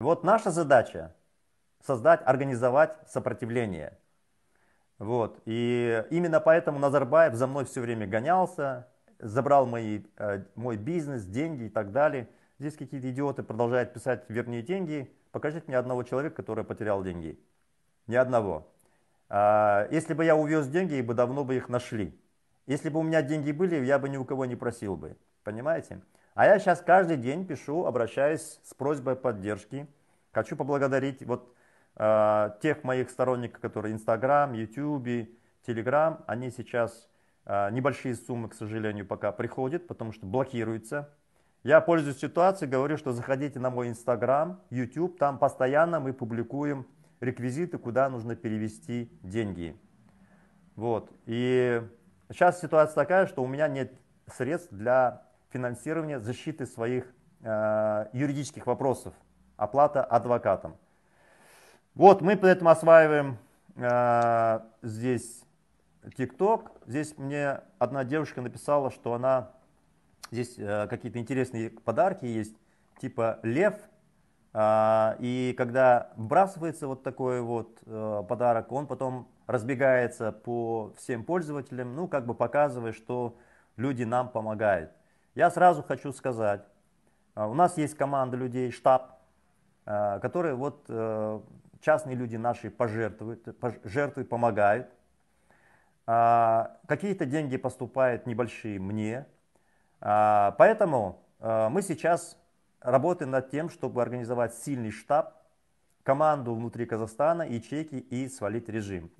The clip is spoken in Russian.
Вот наша задача создать, организовать сопротивление. Вот. И именно поэтому Назарбаев за мной все время гонялся, забрал мои, э, мой бизнес, деньги и так далее. Здесь какие-то идиоты продолжают писать «верни деньги». Покажите мне одного человека, который потерял деньги. Ни одного. А, если бы я увез деньги, и бы давно бы их нашли. Если бы у меня деньги были, я бы ни у кого не просил бы. Понимаете? А я сейчас каждый день пишу, обращаюсь с просьбой поддержки. Хочу поблагодарить вот э, тех моих сторонников, которые Инстаграм, Ютубе, Телеграм, они сейчас э, небольшие суммы, к сожалению, пока приходят, потому что блокируются. Я пользуюсь ситуацией, говорю, что заходите на мой Инстаграм, YouTube, там постоянно мы публикуем реквизиты, куда нужно перевести деньги. Вот. И сейчас ситуация такая, что у меня нет средств для финансирования, защиты своих э, юридических вопросов, оплата адвокатам. Вот мы при этом осваиваем э, здесь TikTok. Здесь мне одна девушка написала, что она здесь э, какие-то интересные подарки есть, типа лев. Э, и когда вбрасывается вот такой вот э, подарок, он потом разбегается по всем пользователям, ну как бы показывая, что люди нам помогают. Я сразу хочу сказать, а, у нас есть команда людей, штаб, а, которые вот э, частные люди наши пожертвуют, жертвы помогают. А, какие-то деньги поступают небольшие мне. Поэтому э, мы сейчас работаем над тем, чтобы организовать сильный штаб, команду внутри Казахстана, ячейки и свалить режим.